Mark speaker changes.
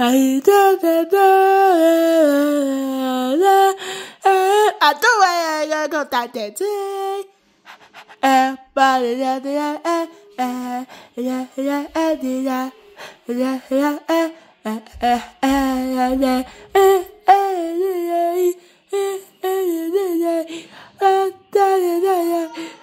Speaker 1: I don't want to go that day. Everybody, yeah, yeah, yeah, yeah, yeah, yeah, yeah, yeah, yeah, yeah, yeah,